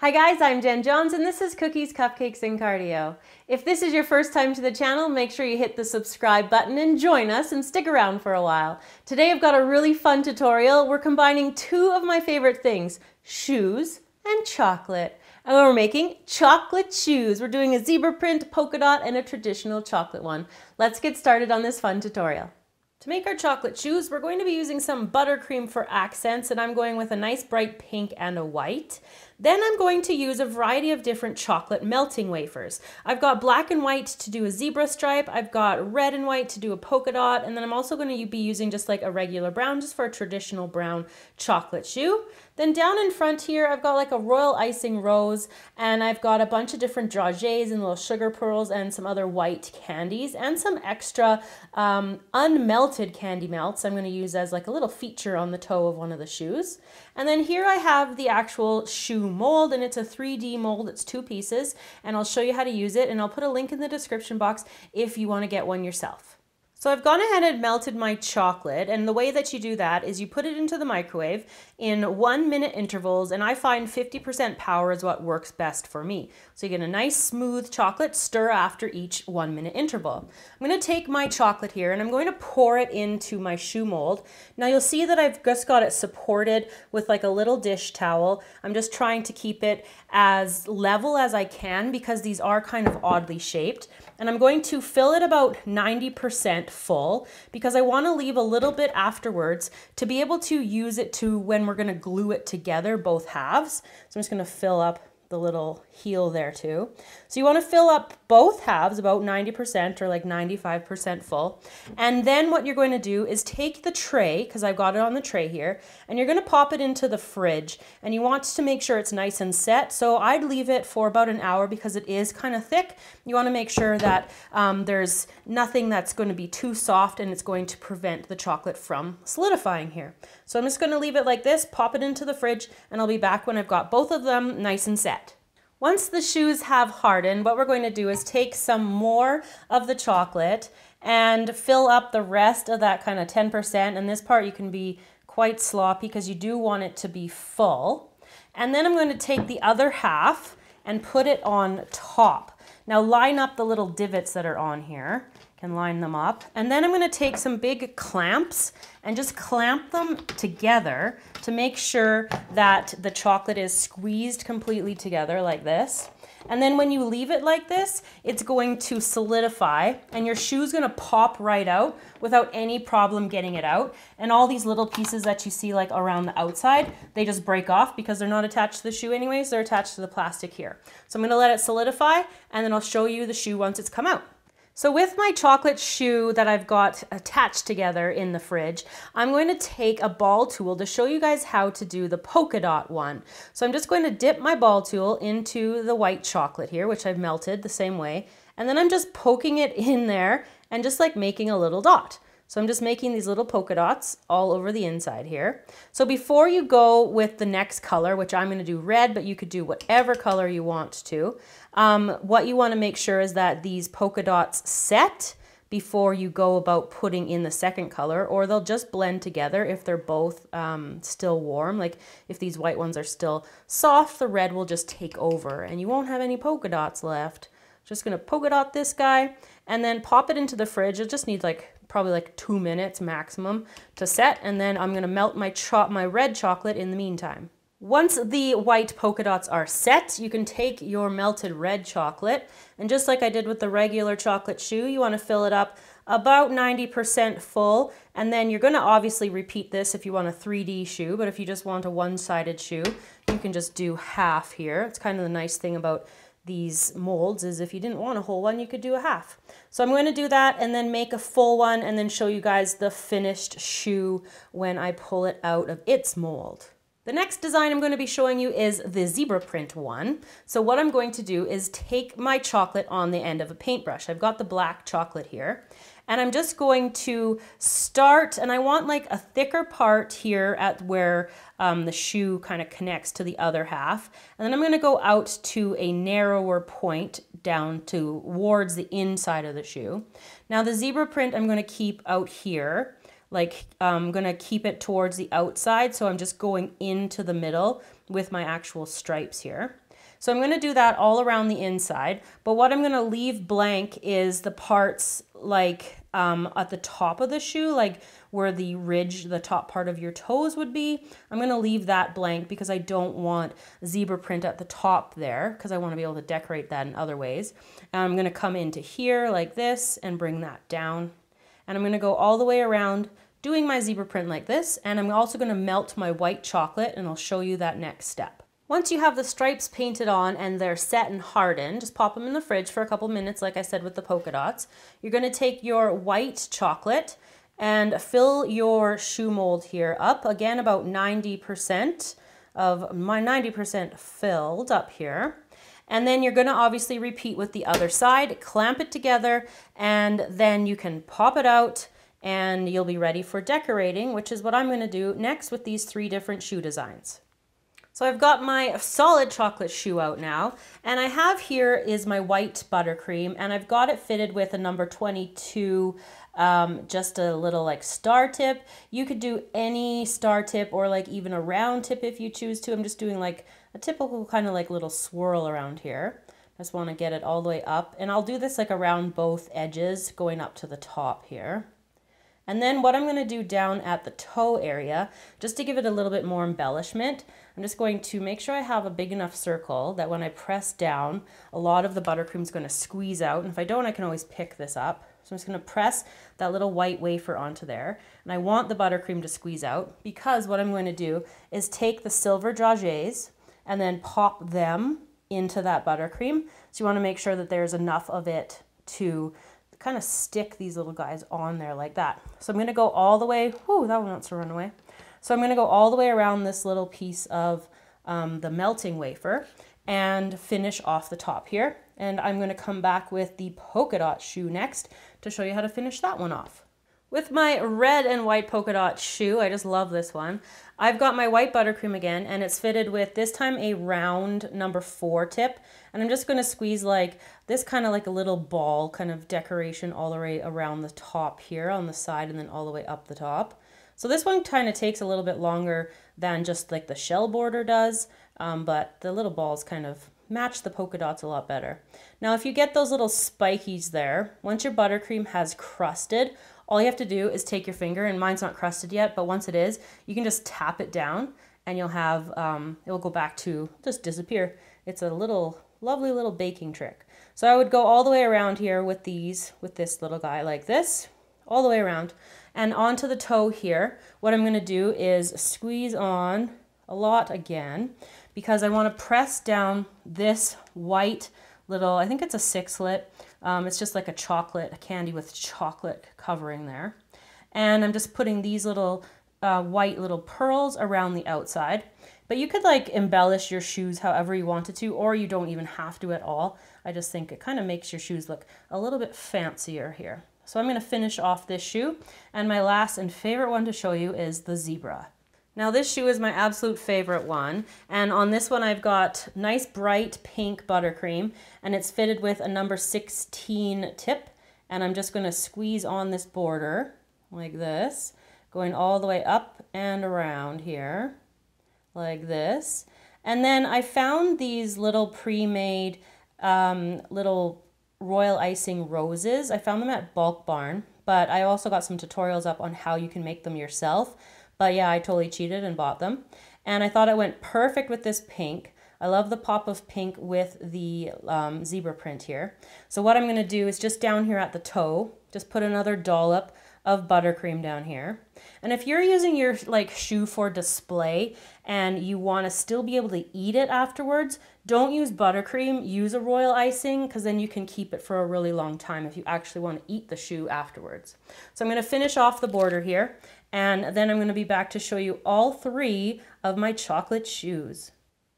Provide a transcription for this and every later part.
Hi guys, I'm Jen Jones and this is Cookies, Cupcakes, and Cardio. If this is your first time to the channel, make sure you hit the subscribe button and join us and stick around for a while. Today I've got a really fun tutorial. We're combining two of my favorite things, shoes and chocolate. And we're making chocolate shoes. We're doing a zebra print, polka dot, and a traditional chocolate one. Let's get started on this fun tutorial. To make our chocolate shoes, we're going to be using some buttercream for accents, and I'm going with a nice bright pink and a white. Then I'm going to use a variety of different chocolate melting wafers. I've got black and white to do a zebra stripe, I've got red and white to do a polka dot, and then I'm also going to be using just like a regular brown just for a traditional brown chocolate shoe. Then down in front here, I've got like a royal icing rose and I've got a bunch of different dragees and little sugar pearls and some other white candies and some extra um, unmelted candy melts I'm going to use as like a little feature on the toe of one of the shoes. And then here I have the actual shoe mold and it's a 3D mold. It's two pieces and I'll show you how to use it and I'll put a link in the description box if you want to get one yourself. So I've gone ahead and melted my chocolate and the way that you do that is you put it into the microwave in one minute intervals, and I find 50% power is what works best for me. So you get a nice smooth chocolate, stir after each one minute interval. I'm gonna take my chocolate here and I'm going to pour it into my shoe mold. Now you'll see that I've just got it supported with like a little dish towel. I'm just trying to keep it as level as I can because these are kind of oddly shaped. And I'm going to fill it about 90% full because I wanna leave a little bit afterwards to be able to use it to when we're we're gonna glue it together, both halves. So I'm just gonna fill up the little heel there too. So you want to fill up both halves, about 90% or like 95% full. And then what you're going to do is take the tray, because I've got it on the tray here, and you're going to pop it into the fridge. And you want to make sure it's nice and set. So I'd leave it for about an hour because it is kind of thick. You want to make sure that um, there's nothing that's going to be too soft and it's going to prevent the chocolate from solidifying here. So I'm just going to leave it like this, pop it into the fridge, and I'll be back when I've got both of them nice and set. Once the shoes have hardened, what we're going to do is take some more of the chocolate and fill up the rest of that kind of 10%. And this part you can be quite sloppy because you do want it to be full. And then I'm going to take the other half and put it on top. Now line up the little divots that are on here can line them up. And then I'm gonna take some big clamps and just clamp them together to make sure that the chocolate is squeezed completely together like this. And then when you leave it like this, it's going to solidify and your shoe's gonna pop right out without any problem getting it out. And all these little pieces that you see like around the outside, they just break off because they're not attached to the shoe anyways, they're attached to the plastic here. So I'm gonna let it solidify and then I'll show you the shoe once it's come out. So with my chocolate shoe that I've got attached together in the fridge, I'm going to take a ball tool to show you guys how to do the polka dot one. So I'm just going to dip my ball tool into the white chocolate here, which I've melted the same way, and then I'm just poking it in there and just like making a little dot. So I'm just making these little polka dots all over the inside here. So before you go with the next color, which I'm gonna do red, but you could do whatever color you want to, um, what you wanna make sure is that these polka dots set before you go about putting in the second color or they'll just blend together if they're both um, still warm. Like if these white ones are still soft, the red will just take over and you won't have any polka dots left. Just gonna polka dot this guy and then pop it into the fridge. It just needs like probably like two minutes maximum to set. And then I'm gonna melt my, my red chocolate in the meantime. Once the white polka dots are set, you can take your melted red chocolate, and just like I did with the regular chocolate shoe, you wanna fill it up about 90% full, and then you're gonna obviously repeat this if you want a 3D shoe, but if you just want a one-sided shoe, you can just do half here. It's kind of the nice thing about these molds is if you didn't want a whole one, you could do a half. So I'm going to do that and then make a full one and then show you guys the finished shoe when I pull it out of its mold. The next design I'm going to be showing you is the zebra print one. So what I'm going to do is take my chocolate on the end of a paintbrush. I've got the black chocolate here and I'm just going to start and I want like a thicker part here at where um, the shoe kind of connects to the other half. And then I'm gonna go out to a narrower point down towards the inside of the shoe. Now the zebra print I'm gonna keep out here like I'm um, gonna keep it towards the outside. So I'm just going into the middle with my actual stripes here. So I'm gonna do that all around the inside, but what I'm gonna leave blank is the parts like um, at the top of the shoe, like where the ridge, the top part of your toes would be. I'm gonna leave that blank because I don't want zebra print at the top there because I wanna be able to decorate that in other ways. And I'm gonna come into here like this and bring that down. And I'm gonna go all the way around doing my zebra print like this. And I'm also gonna melt my white chocolate and I'll show you that next step. Once you have the stripes painted on and they're set and hardened, just pop them in the fridge for a couple minutes, like I said with the polka dots. You're gonna take your white chocolate and fill your shoe mold here up. Again, about 90% of my 90% filled up here. And then you're gonna obviously repeat with the other side, clamp it together, and then you can pop it out and you'll be ready for decorating, which is what I'm gonna do next with these three different shoe designs. So I've got my solid chocolate shoe out now, and I have here is my white buttercream, and I've got it fitted with a number 22, um, just a little like star tip. You could do any star tip or like even a round tip if you choose to. I'm just doing like a typical kind of like little swirl around here. I just want to get it all the way up, and I'll do this like around both edges going up to the top here. And then what I'm gonna do down at the toe area, just to give it a little bit more embellishment, I'm just going to make sure I have a big enough circle that when I press down, a lot of the buttercream is gonna squeeze out. And if I don't, I can always pick this up. So I'm just gonna press that little white wafer onto there. And I want the buttercream to squeeze out because what I'm gonna do is take the silver dragées and then pop them into that buttercream. So you wanna make sure that there's enough of it to kind of stick these little guys on there like that. So I'm gonna go all the way, whoo, that one wants to run away. So I'm gonna go all the way around this little piece of um, the melting wafer and finish off the top here. And I'm gonna come back with the polka dot shoe next to show you how to finish that one off. With my red and white polka dot shoe, I just love this one, I've got my white buttercream again and it's fitted with this time a round number four tip. And I'm just gonna squeeze like this kind of like a little ball kind of decoration all the way around the top here on the side and then all the way up the top. So this one kind of takes a little bit longer than just like the shell border does, um, but the little balls kind of match the polka dots a lot better. Now if you get those little spikies there, once your buttercream has crusted, all you have to do is take your finger, and mine's not crusted yet, but once it is, you can just tap it down and you'll have, um, it'll go back to just disappear. It's a little, lovely little baking trick. So I would go all the way around here with these, with this little guy like this, all the way around. And onto the toe here, what I'm gonna do is squeeze on a lot again because I wanna press down this white little, I think it's a six sixlet, um, it's just like a chocolate, a candy with chocolate covering there. And I'm just putting these little uh, white little pearls around the outside. But you could like embellish your shoes however you wanted to, or you don't even have to at all. I just think it kind of makes your shoes look a little bit fancier here. So I'm gonna finish off this shoe. And my last and favorite one to show you is the zebra. Now this shoe is my absolute favorite one. And on this one, I've got nice bright pink buttercream and it's fitted with a number 16 tip. And I'm just gonna squeeze on this border like this, going all the way up and around here like this. And then I found these little pre-made um, little royal icing roses. I found them at Bulk Barn, but I also got some tutorials up on how you can make them yourself. But yeah, I totally cheated and bought them. And I thought it went perfect with this pink. I love the pop of pink with the um, zebra print here. So what I'm gonna do is just down here at the toe, just put another dollop of buttercream down here. And if you're using your like shoe for display and you wanna still be able to eat it afterwards, don't use buttercream, use a royal icing because then you can keep it for a really long time if you actually wanna eat the shoe afterwards. So I'm gonna finish off the border here and then I'm gonna be back to show you all three of my chocolate shoes.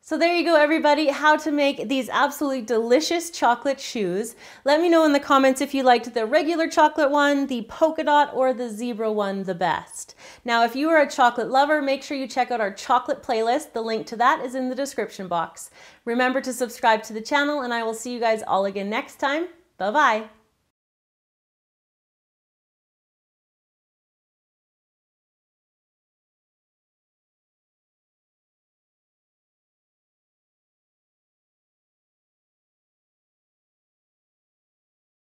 So there you go, everybody, how to make these absolutely delicious chocolate shoes. Let me know in the comments if you liked the regular chocolate one, the polka dot, or the zebra one the best. Now, if you are a chocolate lover, make sure you check out our chocolate playlist. The link to that is in the description box. Remember to subscribe to the channel, and I will see you guys all again next time. Bye-bye.